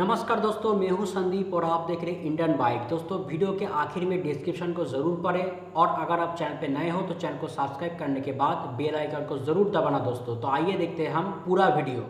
नमस्कार दोस्तों मैं हूं संदीप और आप देख रहे हैं इंडियन बाइक दोस्तों वीडियो के आखिर में डिस्क्रिप्शन को ज़रूर पढ़ें और अगर आप चैनल पर नए हो तो चैनल को सब्सक्राइब करने के बाद बेल आइकन को ज़रूर दबाना दोस्तों तो आइए देखते हैं हम पूरा video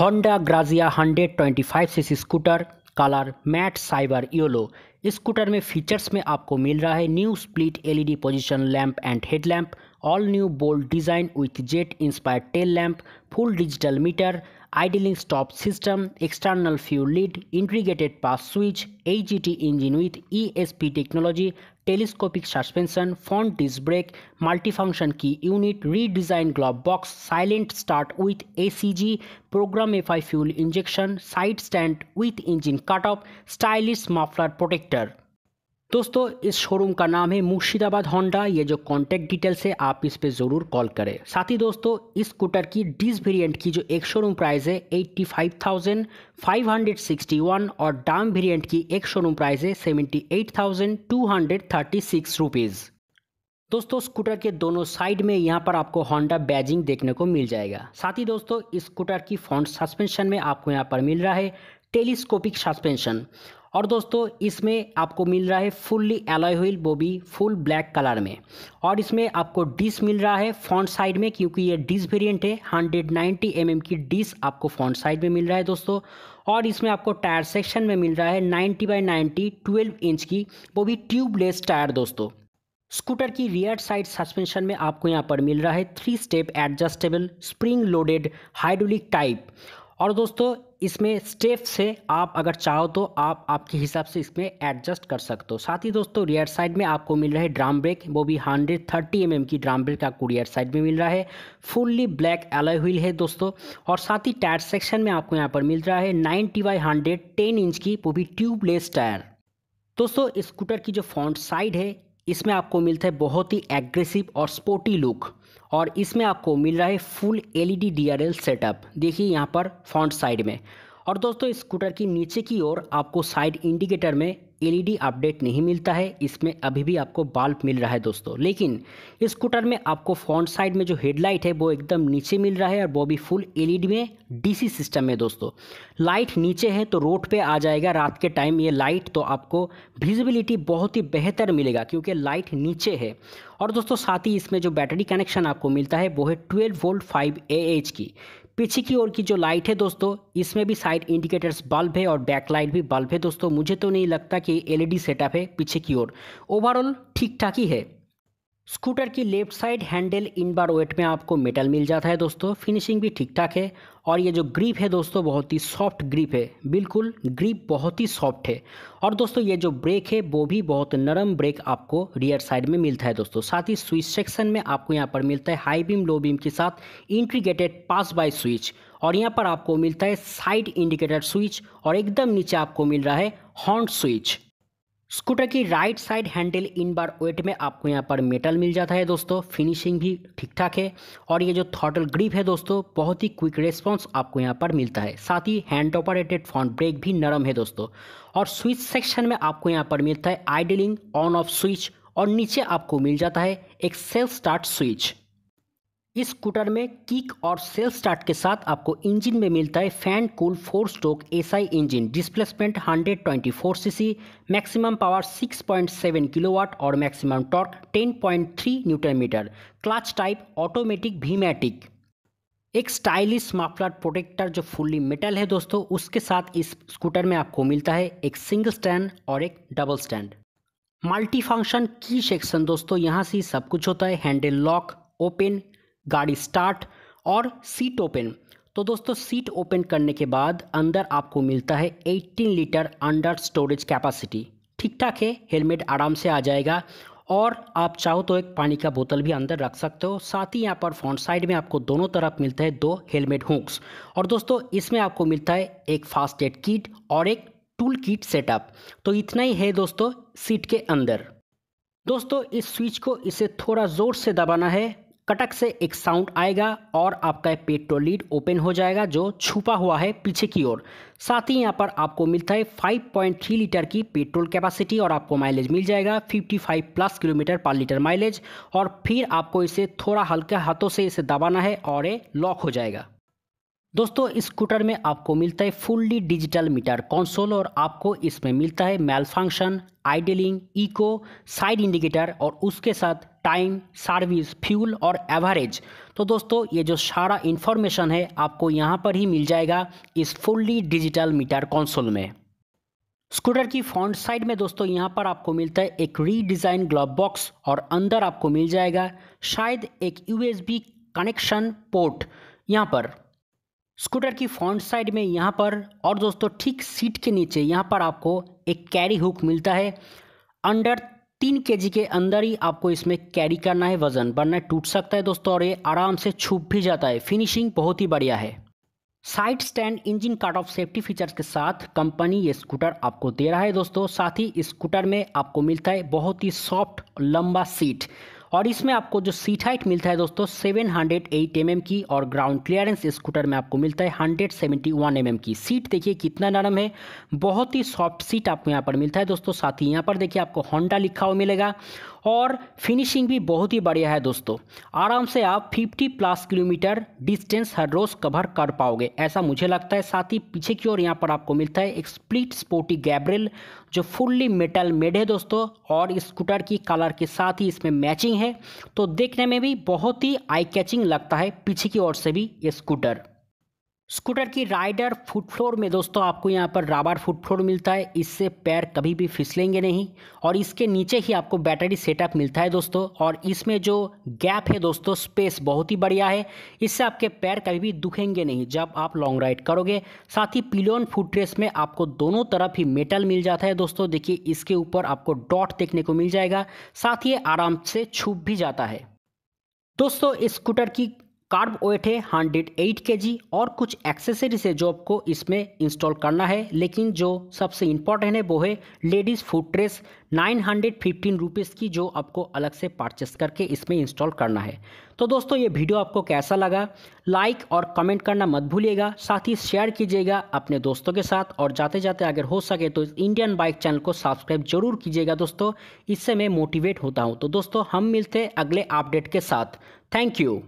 Honda Grazia 125 CC scooter colour matte cyber yellow scooter में फीचर्स में आपको मिल रहा है new split LED position lamp and headlamp all new bold design with jet inspired tail lamp, full digital meter, idling stop system, external fuel lead, integrated pass switch, AGT engine with ESP technology, telescopic suspension, front disc brake, multifunction key unit, redesigned glove box, silent start with ACG, program FI fuel injection, side stand with engine cutoff, stylish muffler protector. दोस्तों इस showroom का नाम है Murshidabad Honda ये जो contact details है आप इस पे ज़रूर कॉल करें साथ ही दोस्तों इस स्कूटर की डिस वेरिएंट की जो एक शोरूम प्राइस है eighty five thousand five hundred sixty one और डाम वेरिएंट की एक शोरूम प्राइस है seventy eight thousand two hundred thirty six rupees दोस्तों स्कूटर के दोनों साइड में यहाँ पर आपको होंडा बैजिंग देखने को मिल जाएगा साथ ही दोस्तों इस स्कूटर की फ्रंट सस्पेंशन में आपको यहाँ पर मिल रहा है टेलीस्कोपिक सस्पेंशन और दोस्तों इसमें आपको मिल रहा है फुल्ली एलॉय व्हील वो भी फुल ब्लैक कलर में और इसमें आपको डिस मिल रहा है फ्रंट साइड में क्योंकि ये डिस वेरिएंट है 190 एम mm की डिस आपको फ्रंट साइड में मिल रहा है दोस्तों और इसमें आपको टायर सेक्शन में मिल रहा है 90 बाई नाइन्टी ट्वेल्व इंच की वो भी ट्यूबलेस टायर दोस्तों स्कूटर की रियर साइड सस्पेंशन में आपको यहाँ पर मिल रहा है three step adjustable spring loaded hydraulic type और दोस्तों इसमें स्टेप्स है आप अगर चाहो तो आप आपके हिसाब से इसमें एडजस्ट कर सकते हो साथ ही दोस्तों रियर साइड में आपको मिल रहा है ड्राम ब्रेक वो भी 130 थर्टी mm की ड्राम ब्रेक आपको रियर साइड में मिल रहा है फुल्ली ब्लैक एलोय व्हील है दोस्तों और साथ ही टायर सेक्शन में आपको यहाँ पर मिल रहा है नाइन्टी बाई हंड्रेड इंच की वो भी ट्यूबलेस टायर दोस्तों स्कूटर की जो फ्रंट साइड है इसमें आपको मिलता है बहुत ही एग्रेसिव और स्पोर्टी लुक और इसमें आपको मिल रहा है फुल एलईडी डीआरएल सेटअप देखिए यहाँ पर फ्रंट साइड में और दोस्तों स्कूटर की नीचे की ओर आपको साइड इंडिकेटर में एलईडी अपडेट नहीं मिलता है इसमें अभी भी आपको बल्ब मिल रहा है दोस्तों लेकिन इस स्कूटर में आपको फ्रंट साइड में जो हेडलाइट है वो एकदम नीचे मिल रहा है और वो भी फुल एलईडी में डीसी सिस्टम में दोस्तों लाइट नीचे है तो रोड पे आ जाएगा रात के टाइम ये लाइट तो आपको विजिबिलिटी बहुत ही बेहतर मिलेगा क्योंकि लाइट नीचे है और दोस्तों साथ ही इसमें जो बैटरी कनेक्शन आपको मिलता है वो है ट्वेल्व वोल्ट फाइव ए की पीछे की ओर की जो लाइट है दोस्तों इसमें भी साइड इंडिकेटर्स बल्ब है और बैक लाइट भी बल्ब है दोस्तों मुझे तो नहीं लगता कि एलईडी सेटअप है पीछे की ओर ओवरऑल ठीक ठाक ही है स्कूटर की left side handle in bar weight में आपको मेटल मिल जाता है दोस्तों फिनिशिंग भी ठीक ठाक है और ये जो ग्रिप है दोस्तों बहुत ही सॉफ्ट ग्रिप है बिल्कुल ग्रिप बहुत ही सॉफ्ट है और दोस्तों ये जो ब्रेक है वो भी बहुत नरम ब्रेक आपको रियर साइड में मिलता है दोस्तों साथ ही स्विच सेक्शन में आपको यहाँ पर मिलता है हाई बीम लो बीम के साथ इंट्रीगेटेड पास बाय स्विच और यहाँ पर आपको मिलता है साइड इंडिकेटर स्विच और एकदम नीचे आपको मिल रहा है हॉर्न स्विच स्कूटर की right side handle in bar weight में आपको यहाँ पर मेटल मिल जाता है दोस्तों फिनिशिंग भी ठीक ठाक है और ये जो थॉटल ग्रिप है दोस्तों बहुत ही क्विक रेस्पॉन्स आपको यहाँ पर मिलता है साथ ही हैंड ऑपरेटेड फ्रंट ब्रेक भी नरम है दोस्तों और स्विच सेक्शन में आपको यहाँ पर मिलता है आइडलिंग ऑन ऑफ स्विच और नीचे आपको मिल जाता है एक सेल्फ स्टार्ट स्विच इस स्कूटर में किक और सेल स्टार्ट के साथ आपको इंजन में मिलता है fan cool four stroke SI engine displacement 124 CC maximum power 6.7 kilowatt और maximum torque 10.3 newton metre clutch type automatic भीमेटिक एक स्टाइलिश माफलर प्रोटेक्टर जो फुल्ली मेटल है दोस्तों उसके साथ इस स्कूटर में आपको मिलता है एक सिंगल स्टैंड और एक डबल स्टैंड मल्टी फंक्शन की सेक्शन दोस्तों यहाँ से सब कुछ होता है हैंडल लॉक ओपन गाड़ी स्टार्ट और सीट ओपन तो दोस्तों सीट ओपन करने के बाद अंदर आपको मिलता है 18 लीटर अंडर स्टोरेज कैपेसिटी ठीक ठाक है हेलमेट आराम से आ जाएगा और आप चाहो तो एक पानी का बोतल भी अंदर रख सकते हो साथ ही यहाँ पर फ्रंट साइड में आपको दोनों तरफ मिलता है दो हेलमेट हुक्स और दोस्तों इसमें आपको मिलता है एक फास्ट एड किट और एक टूल किट सेटअप तो इतना ही है दोस्तों सीट के अंदर दोस्तों इस स्विच को इसे थोड़ा ज़ोर से दबाना है कटक से एक साउंड आएगा और आपका पेट्रोलीड ओपन हो जाएगा जो छुपा हुआ है पीछे की ओर साथ ही यहाँ पर आपको मिलता है 5.3 लीटर की पेट्रोल कैपेसिटी और आपको माइलेज मिल जाएगा 55 plus kilometre per litre mileage और फिर आपको इसे थोड़ा हल्के हाथों से इसे दबाना है और ये लॉक हो जाएगा दोस्तों स्कूटर में आपको मिलता है फुल्ली डिजिटल मीटर कंसोल और आपको इसमें मिलता है malfunction idling eco side indicator और उसके साथ टाइम सर्विस फ्यूल और एवरेज तो दोस्तों ये जो सारा इन्फॉर्मेशन है आपको यहाँ पर ही मिल जाएगा इस फुल्ली डिजिटल मीटर कंसोल में स्कूटर की फ्रंट साइड में दोस्तों यहाँ पर आपको मिलता है एक रीडिज़ाइन ग्लब बॉक्स और अंदर आपको मिल जाएगा शायद एक यूएसबी कनेक्शन पोर्ट यहाँ पर स्कूटर की फ्रंट साइड में यहाँ पर और दोस्तों ठीक सीट के नीचे यहाँ पर आपको एक कैरी हुक मिलता है अंडर तीन के के अंदर ही आपको इसमें कैरी करना है वज़न वरना टूट सकता है दोस्तों और ये आराम से छुप भी जाता है फिनिशिंग बहुत ही बढ़िया है side stand engine cut off safety features के साथ कंपनी ये स्कूटर आपको दे रहा है दोस्तों साथ ही स्कूटर में आपको मिलता है बहुत ही सॉफ्ट लंबा सीट और इसमें आपको जो सीट हाइट मिलता है दोस्तों सेवन हंड्रेड एट एम की और ग्राउंड क्लियरेंस स्कूटर में आपको मिलता है हंड्रेड सेवेंटी एम एम की सीट देखिए कितना नरम है बहुत ही सॉफ्ट सीट आपको यहाँ पर मिलता है दोस्तों साथ ही यहाँ पर देखिए आपको होंडा लिखा हुआ मिलेगा और फिनिशिंग भी बहुत ही बढ़िया है दोस्तों आराम से आप 50 प्लस किलोमीटर डिस्टेंस हर रोज़ कवर कर पाओगे ऐसा मुझे लगता है साथ ही पीछे की ओर यहाँ पर आपको मिलता है एक स्प्लिट स्पोर्टी गैब्रिल जो फुल्ली मेटल मेड है दोस्तों और स्कूटर की कलर के साथ ही इसमें मैचिंग है तो देखने में भी बहुत ही आई कैचिंग लगता है पीछे की ओर से भी स्कूटर स्कूटर की राइडर फुट फ्लोर में दोस्तों आपको यहाँ पर राबार फुट फ्लोर मिलता है इससे पैर कभी भी फिसलेंगे नहीं और इसके नीचे ही आपको बैटरी सेटअप मिलता है दोस्तों और इसमें जो गैप है दोस्तों स्पेस बहुत ही बढ़िया है इससे आपके पैर कभी भी दुखेंगे नहीं जब आप लॉन्ग राइड करोगे साथ ही पिलोन फुट रेस में आपको दोनों तरफ ही मेटल मिल जाता है दोस्तों देखिए इसके ऊपर आपको डॉट देखने को मिल जाएगा साथ ही आराम से छुप भी जाता है दोस्तों स्कूटर की कार्ब वेट है हंड्रेड के जी और कुछ एक्सेसरीज है जो आपको इसमें इंस्टॉल करना है लेकिन जो सबसे इम्पॉर्टेंट है वो है ladies footrest nine hundred fifteen rupees की जो आपको अलग से परचेस करके इसमें इंस्टॉल करना है तो दोस्तों ये वीडियो आपको कैसा लगा लाइक और कमेंट करना मत भूलिएगा साथ ही शेयर कीजिएगा अपने दोस्तों के साथ और जाते जाते अगर हो सके तो इंडियन बाइक चैनल को सब्सक्राइब जरूर कीजिएगा दोस्तों इससे मैं मोटिवेट होता हूँ तो दोस्तों हम मिलते हैं अगले अपडेट के साथ थैंक यू